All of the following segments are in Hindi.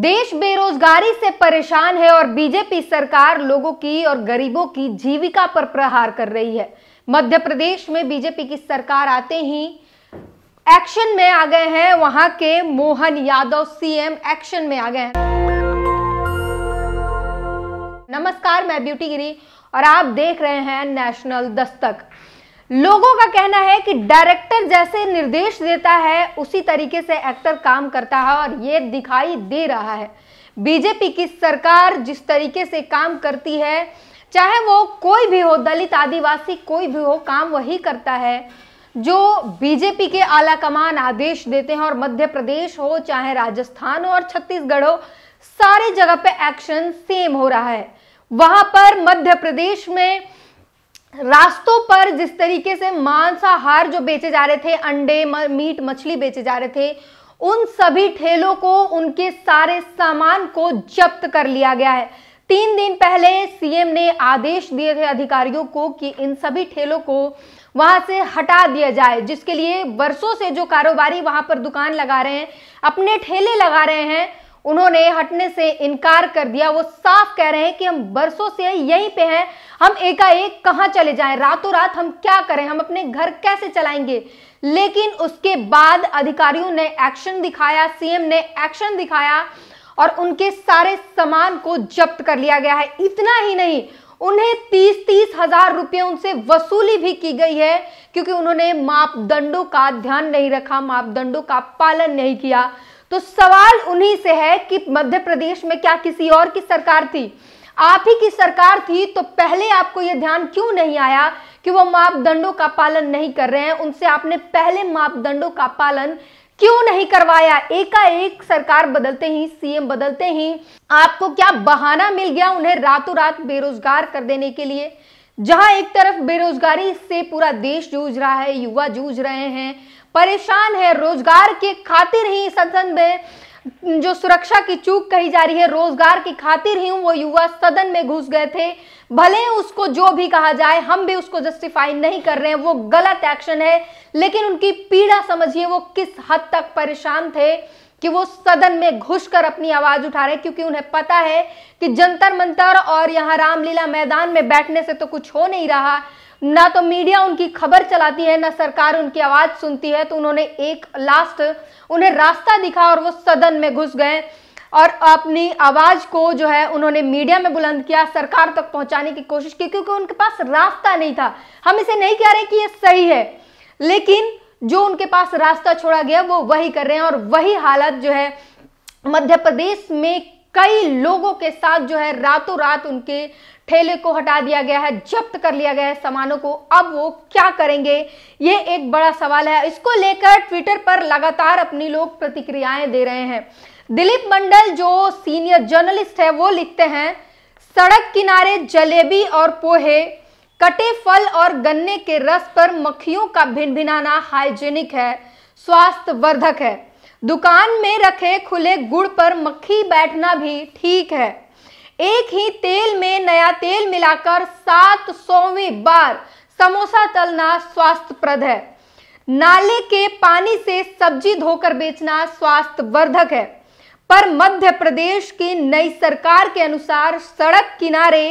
देश बेरोजगारी से परेशान है और बीजेपी सरकार लोगों की और गरीबों की जीविका पर प्रहार कर रही है मध्य प्रदेश में बीजेपी की सरकार आते ही एक्शन में आ गए हैं वहां के मोहन यादव सीएम एक्शन में आ गए हैं नमस्कार मैं ब्यूटी गिरी और आप देख रहे हैं नेशनल दस्तक लोगों का कहना है कि डायरेक्टर जैसे निर्देश देता है उसी तरीके से एक्टर काम करता है और ये दिखाई दे रहा है बीजेपी की सरकार जिस तरीके से काम करती है चाहे वो कोई भी हो दलित आदिवासी कोई भी हो काम वही करता है जो बीजेपी के आला कमान आदेश देते हैं और मध्य प्रदेश हो चाहे राजस्थान हो और छत्तीसगढ़ हो सारी जगह पे एक्शन सेम हो रहा है वहां पर मध्य प्रदेश में रास्तों पर जिस तरीके से मांसाहार जो बेचे जा रहे थे अंडे मीट मछली बेचे जा रहे थे उन सभी ठेलों को उनके सारे सामान को जब्त कर लिया गया है तीन दिन पहले सीएम ने आदेश दिए थे अधिकारियों को कि इन सभी ठेलों को वहां से हटा दिया जाए जिसके लिए वर्षों से जो कारोबारी वहां पर दुकान लगा रहे हैं अपने ठेले लगा रहे हैं उन्होंने हटने से इनकार कर दिया वो साफ कह रहे हैं कि हम बरसों से यहीं पे हैं हम एकाएक कहाँ चले जाएं रातों रात हम क्या करें हम अपने घर कैसे चलाएंगे लेकिन उसके बाद अधिकारियों ने एक्शन दिखाया सीएम ने एक्शन दिखाया और उनके सारे सामान को जब्त कर लिया गया है इतना ही नहीं उन्हें तीस तीस हजार रुपये उनसे वसूली भी की गई है क्योंकि उन्होंने मापदंडों का ध्यान नहीं रखा मापदंडों का पालन नहीं किया तो सवाल उन्हीं से है कि मध्य प्रदेश में क्या किसी और की सरकार थी आप ही की सरकार थी तो पहले आपको यह ध्यान क्यों नहीं आया कि वो मापदंडों का पालन नहीं कर रहे हैं उनसे आपने पहले मापदंडों का पालन क्यों नहीं करवाया एकाएक सरकार बदलते ही सीएम बदलते ही आपको क्या बहाना मिल गया उन्हें रातों रात बेरोजगार कर देने के लिए जहां एक तरफ बेरोजगारी से पूरा देश जूझ रहा है युवा जूझ रहे हैं परेशान है रोजगार की खातिर ही सदन में जो सुरक्षा की चूक कही जा रही है रोजगार की खातिर ही वो युवा सदन में घुस गए थे भले उसको जो भी कहा जाए हम भी उसको जस्टिफाई नहीं कर रहे हैं वो गलत एक्शन है लेकिन उनकी पीड़ा समझिए वो किस हद तक परेशान थे कि वो सदन में घुसकर अपनी आवाज उठा रहे क्योंकि उन्हें पता है कि जंतर मंतर और यहाँ रामलीला मैदान में बैठने से तो कुछ हो नहीं रहा ना तो मीडिया उनकी खबर चलाती है ना सरकार उनकी आवाज सुनती है तो उन्होंने एक लास्ट उन्हें रास्ता दिखा और वो सदन में घुस गए और अपनी आवाज को जो है उन्होंने मीडिया में बुलंद किया सरकार तक पहुंचाने की कोशिश की क्योंकि उनके पास रास्ता नहीं था हम इसे नहीं कह रहे कि ये सही है लेकिन जो उनके पास रास्ता छोड़ा गया वो वही कर रहे हैं और वही हालत जो है मध्य प्रदेश में कई लोगों के साथ जो है रातों रात उनके ठेले को हटा दिया गया है जब्त कर लिया गया है सामानों को अब वो क्या करेंगे ये एक बड़ा सवाल है इसको लेकर ट्विटर पर लगातार अपनी लोग प्रतिक्रियाएं दे रहे हैं दिलीप मंडल जो सीनियर जर्नलिस्ट है वो लिखते हैं सड़क किनारे जलेबी और पोहे कटे फल और गन्ने के रस पर मक्खियों का भिनभिनाना हाइजेनिक है स्वास्थ्य वर्धक है दुकान में रखे खुले गुड़ पर मक्खी बैठना भी ठीक है एक ही तेल में नया तेल मिलाकर सात सौवीं बार समोसा तलना स्वास्थ्यप्रद है नाले के पानी से सब्जी धोकर बेचना स्वास्थ्य वर्धक है पर मध्य प्रदेश की नई सरकार के अनुसार सड़क किनारे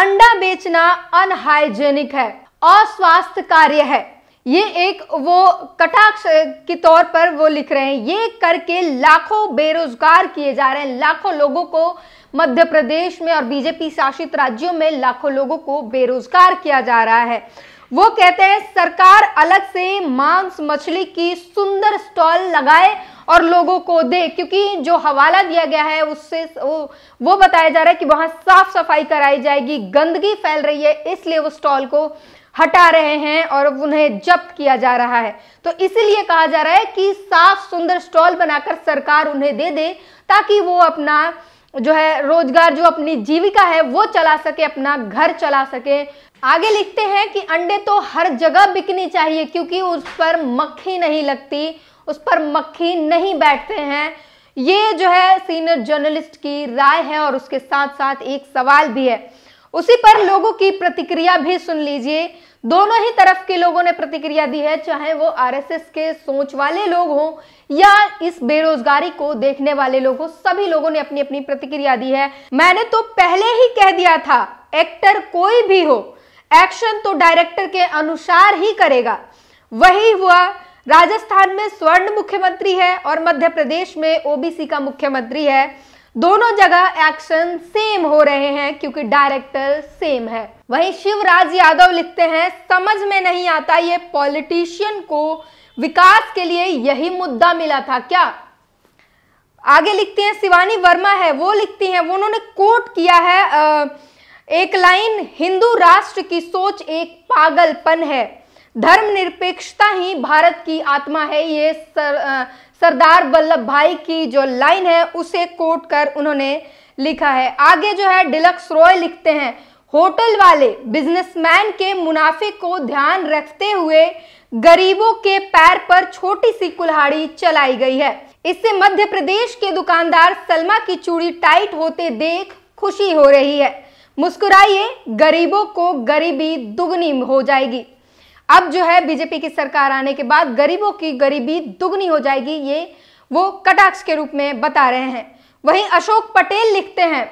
अंडा बेचना अनहाइजेनिक है अस्वास्थ्य कार्य है ये एक वो कटाक्ष के तौर पर वो लिख रहे हैं ये करके लाखों बेरोजगार किए जा रहे हैं लाखों लोगों को मध्य प्रदेश में और बीजेपी शासित राज्यों में लाखों लोगों को बेरोजगार किया जा रहा है वो कहते हैं सरकार अलग से मांस मछली की सुंदर स्टॉल लगाए और लोगों को दे क्योंकि जो हवाला दिया गया है उससे वो, वो बताया जा रहा है कि वहां साफ सफाई कराई जाएगी गंदगी फैल रही है इसलिए वो स्टॉल को हटा रहे हैं और उन्हें जब्त किया जा रहा है तो इसीलिए कहा जा रहा है कि साफ सुंदर स्टॉल बनाकर सरकार उन्हें दे दे ताकि वो अपना जो है रोजगार जो अपनी जीविका है वो चला सके अपना घर चला सके आगे लिखते हैं कि अंडे तो हर जगह बिकनी चाहिए क्योंकि उस पर मक्खी नहीं लगती उस पर मक्खी नहीं बैठते हैं ये जो है सीनियर जर्नलिस्ट की राय है और उसके साथ साथ एक सवाल भी है उसी पर लोगों की प्रतिक्रिया भी सुन लीजिए दोनों ही तरफ के लोगों ने प्रतिक्रिया दी है चाहे वो आरएसएस के सोच वाले लोग हों या इस बेरोजगारी को देखने वाले लोग हों सभी लोगों ने अपनी अपनी प्रतिक्रिया दी है मैंने तो पहले ही कह दिया था एक्टर कोई भी हो एक्शन तो डायरेक्टर के अनुसार ही करेगा वही हुआ राजस्थान में स्वर्ण मुख्यमंत्री है और मध्य प्रदेश में ओबीसी का मुख्यमंत्री है दोनों जगह एक्शन सेम हो रहे हैं क्योंकि डायरेक्टर सेम है वहीं शिवराज यादव लिखते हैं समझ में नहीं आता ये पॉलिटिशियन को विकास के लिए यही मुद्दा मिला था क्या आगे लिखते हैं शिवानी वर्मा है वो लिखती हैं वो उन्होंने कोट किया है आ, एक लाइन हिंदू राष्ट्र की सोच एक पागलपन है धर्मनिरपेक्षता ही भारत की आत्मा है ये सर, सरदार वल्लभ भाई की जो लाइन है उसे कोट कर उन्होंने लिखा है आगे जो है डिलक्स रॉय लिखते हैं होटल वाले बिजनेसमैन के मुनाफे को ध्यान रखते हुए गरीबों के पैर पर छोटी सी कुल्हाड़ी चलाई गई है इससे मध्य प्रदेश के दुकानदार सलमा की चूड़ी टाइट होते देख खुशी हो रही है मुस्कुराइए गरीबों को गरीबी दुगनी हो जाएगी अब जो है बीजेपी की सरकार आने के बाद गरीबों की गरीबी दुगनी हो जाएगी ये वो कटाक्ष के रूप में बता रहे हैं वहीं अशोक पटेल लिखते हैं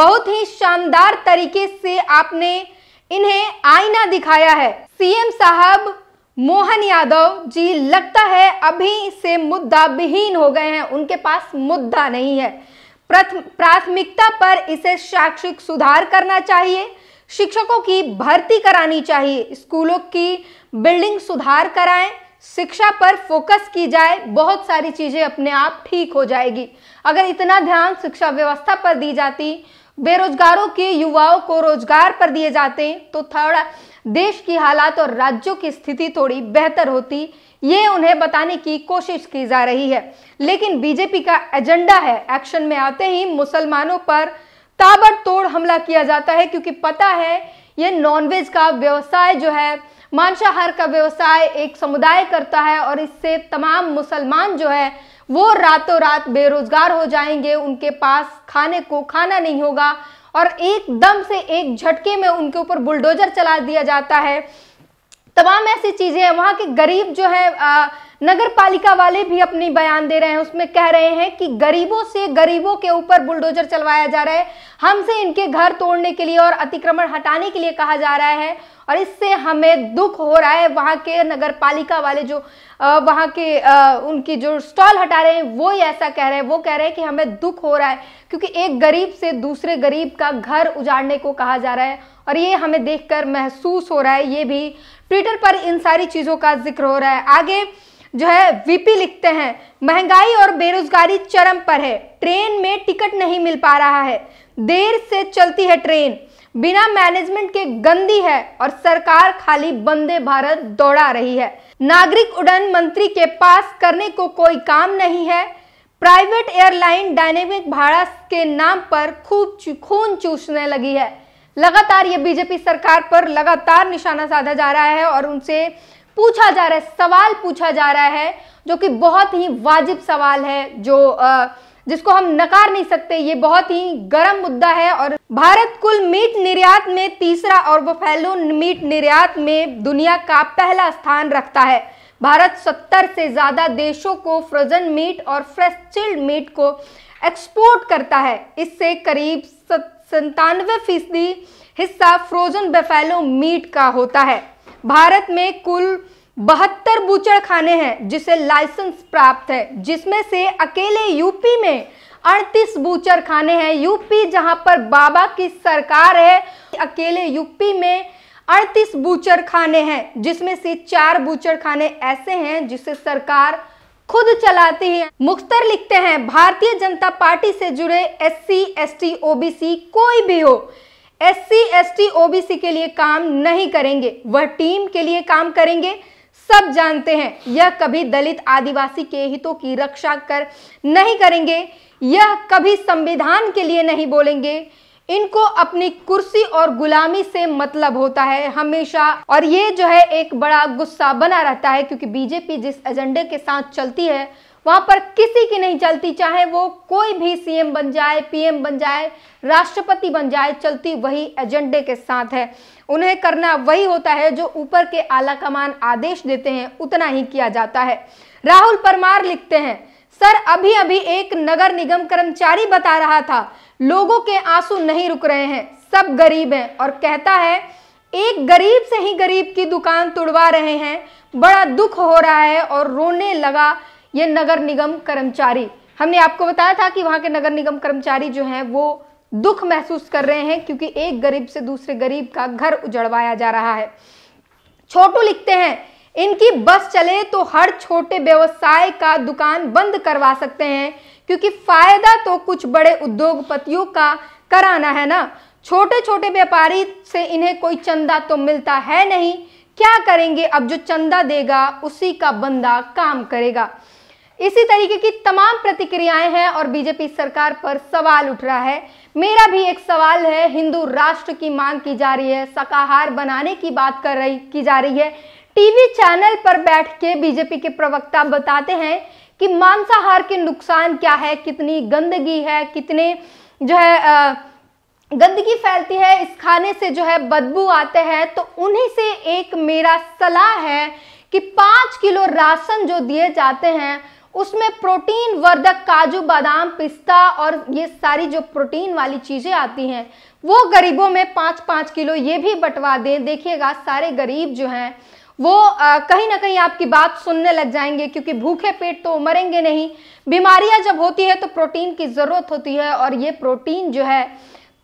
बहुत ही शानदार तरीके से आपने इन्हें आईना दिखाया है सीएम साहब मोहन यादव जी लगता है अभी से मुद्दा विहीन हो गए हैं उनके पास मुद्दा नहीं है प्राथमिकता पर इसे शैक्षिक सुधार करना चाहिए शिक्षकों की भर्ती करानी चाहिए स्कूलों की बिल्डिंग सुधार कराएं शिक्षा पर फोकस की जाए बहुत सारी चीजें अपने आप ठीक हो जाएगी अगर इतना ध्यान शिक्षा व्यवस्था पर दी जाती बेरोजगारों के युवाओं को रोजगार पर दिए जाते तो थोड़ा देश की हालात और राज्यों की स्थिति थोड़ी बेहतर होती ये उन्हें बताने की कोशिश की जा रही है लेकिन बीजेपी का एजेंडा है एक्शन में आते ही मुसलमानों पर ताबड़तोड़ हमला किया जाता है क्योंकि पता है ये नॉनवेज का व्यवसाय जो है मांसाहार का व्यवसाय एक समुदाय करता है और इससे तमाम मुसलमान जो है वो रातों रात बेरोजगार हो जाएंगे उनके पास खाने को खाना नहीं होगा और एकदम से एक झटके में उनके ऊपर बुलडोजर चला दिया जाता है तमाम ऐसी चीज़ें हैं वहाँ के गरीब जो है आ, नगर पालिका वाले भी अपनी बयान दे रहे हैं उसमें कह रहे हैं कि गरीबों से गरीबों के ऊपर बुलडोजर चलवाया जा रहा है हमसे इनके घर तोड़ने के लिए और अतिक्रमण हटाने के लिए कहा जा रहा है और इससे हमें दुख हो रहा है वहां के नगर पालिका वाले जो वहाँ के आ, उनकी जो स्टॉल हटा रहे हैं वो ही ऐसा कह रहे हैं वो कह रहे हैं कि हमें दुख हो रहा है क्योंकि एक गरीब से दूसरे गरीब का घर उजाड़ने को कहा जा रहा है और ये हमें देखकर महसूस हो रहा है ये भी ट्विटर पर इन सारी चीज़ों का जिक्र हो रहा है आगे जो है वीपी लिखते हैं महंगाई और बेरोजगारी चरम पर है ट्रेन में टिकट नहीं मिल पा रहा है देर से चलती है ट्रेन बिना मैनेजमेंट के गंदी है और सरकार खाली बंदे भारत दौड़ा रही है नागरिक उड़न मंत्री के पास करने को कोई काम नहीं है प्राइवेट एयरलाइन डायनेमिक भाड़ा के नाम पर खूब खून चूसने लगी है लगातार ये बीजेपी सरकार पर लगातार निशाना साधा जा रहा है और उनसे पूछा जा रहा है सवाल पूछा जा रहा है जो कि बहुत ही वाजिब सवाल है जो जिसको हम नकार नहीं सकते ये बहुत ही गर्म मुद्दा है और भारत कुल मीट निर्यात में तीसरा और बफेलो मीट निर्यात में दुनिया का पहला स्थान रखता है भारत 70 से ज़्यादा देशों को फ्रोजन मीट और फ्रेश चिल्ड मीट को एक्सपोर्ट करता है इससे करीब संतानवे फीसदी हिस्सा फ्रोजन बेफेलो मीट का होता है भारत में कुल बहत्तर बूचड़ खाने हैं जिसे लाइसेंस प्राप्त है जिसमें से अकेले यूपी में अड़तीस बूचर खाने हैं यूपी जहां पर बाबा की सरकार है अकेले यूपी में अड़तीस बूचर खाने हैं जिसमें से चार बूचर खाने ऐसे हैं जिसे सरकार खुद चलाती है मुख्तर लिखते हैं भारतीय जनता पार्टी से जुड़े S C S T OBC कोई भी हो S C S T OBC के लिए काम नहीं करेंगे वह टीम के लिए काम करेंगे सब जानते हैं यह कभी दलित आदिवासी के हितों की रक्षा कर नहीं करेंगे यह कभी संविधान के लिए नहीं बोलेंगे इनको अपनी कुर्सी और गुलामी से मतलब होता है हमेशा और ये जो है एक बड़ा गुस्सा बना रहता है क्योंकि बीजेपी जिस एजेंडे के साथ चलती है वहां पर किसी की नहीं चलती चाहे वो कोई भी सीएम बन जाए पीएम बन जाए राष्ट्रपति बन जाए चलती वही एजेंडे के साथ है उन्हें करना वही होता है जो ऊपर के आला कमान आदेश देते हैं उतना ही किया जाता है राहुल परमार लिखते हैं सर अभी अभी एक नगर निगम कर्मचारी बता रहा था लोगों के आंसू नहीं रुक रहे हैं सब गरीब हैं और कहता है एक गरीब से ही गरीब की दुकान तुड़वा रहे हैं बड़ा दुख हो रहा है और रोने लगा ये नगर निगम कर्मचारी हमने आपको बताया था कि वहां के नगर निगम कर्मचारी जो हैं वो दुख महसूस कर रहे हैं क्योंकि एक गरीब से दूसरे गरीब का घर उजड़वाया जा रहा है छोटू लिखते हैं इनकी बस चले तो हर छोटे व्यवसाय का दुकान बंद करवा सकते हैं क्योंकि फायदा तो कुछ बड़े उद्योगपतियों का कराना है ना छोटे छोटे व्यापारी से इन्हें कोई चंदा तो मिलता है नहीं क्या करेंगे अब जो चंदा देगा उसी का बंदा काम करेगा इसी तरीके की तमाम प्रतिक्रियाएं हैं और बीजेपी सरकार पर सवाल उठ रहा है मेरा भी एक सवाल है हिंदू राष्ट्र की मांग की जा रही है शाकाहार बनाने की बात कर रही की जा रही है टीवी चैनल पर बैठ के बीजेपी के प्रवक्ता बताते हैं कि मांसाहार के नुकसान क्या है कितनी गंदगी है कितने जो है आ, गंदगी फैलती है इस खाने से जो है बदबू आते हैं तो उन्हीं से एक मेरा सलाह है कि पांच किलो राशन जो दिए जाते हैं उसमें प्रोटीन वर्धक काजू बादाम पिस्ता और ये सारी जो प्रोटीन वाली चीज़ें आती हैं वो गरीबों में पांच पांच किलो ये भी बंटवा दें देखिएगा सारे गरीब जो हैं वो कहीं ना कहीं आपकी बात सुनने लग जाएंगे क्योंकि भूखे पेट तो मरेंगे नहीं बीमारियां जब होती है तो प्रोटीन की ज़रूरत होती है और ये प्रोटीन जो है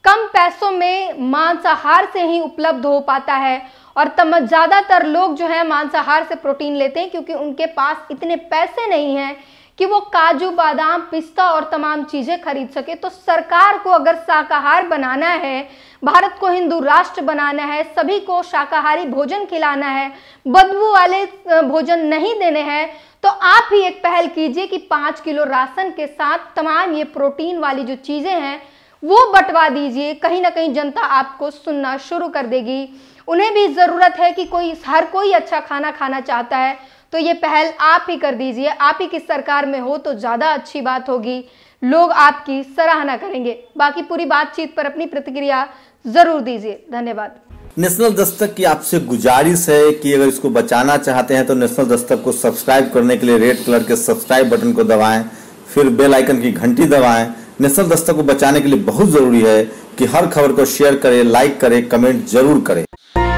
कम पैसों में मांसाहार से ही उपलब्ध हो पाता है और तम ज़्यादातर लोग जो है मांसाहार से प्रोटीन लेते हैं क्योंकि उनके पास इतने पैसे नहीं हैं कि वो काजू बादाम पिस्ता और तमाम चीज़ें खरीद सके तो सरकार को अगर शाकाहार बनाना है भारत को हिंदू राष्ट्र बनाना है सभी को शाकाहारी भोजन खिलाना है बदबू वाले भोजन नहीं देने हैं तो आप ही एक पहल कीजिए कि पांच किलो राशन के साथ तमाम ये प्रोटीन वाली जो चीज़ें हैं वो बंटवा दीजिए कहीं ना कहीं जनता आपको सुनना शुरू कर देगी उन्हें भी ज़रूरत है कि कोई हर कोई अच्छा खाना खाना चाहता है तो ये पहल आप ही कर दीजिए आप ही की सरकार में हो तो ज़्यादा अच्छी बात होगी लोग आपकी सराहना करेंगे बाकी पूरी बातचीत पर अपनी प्रतिक्रिया जरूर दीजिए धन्यवाद नेशनल दस्तक की आपसे गुजारिश है कि अगर इसको बचाना चाहते हैं तो नेशनल दस्तक को सब्सक्राइब करने के लिए रेड कलर के सब्सक्राइब बटन को दबाएं फिर बेल आइकन की घंटी दबाएं नेशनल दस्तक को बचाने के लिए बहुत ज़रूरी है कि हर खबर को शेयर करें लाइक करें कमेंट जरूर करें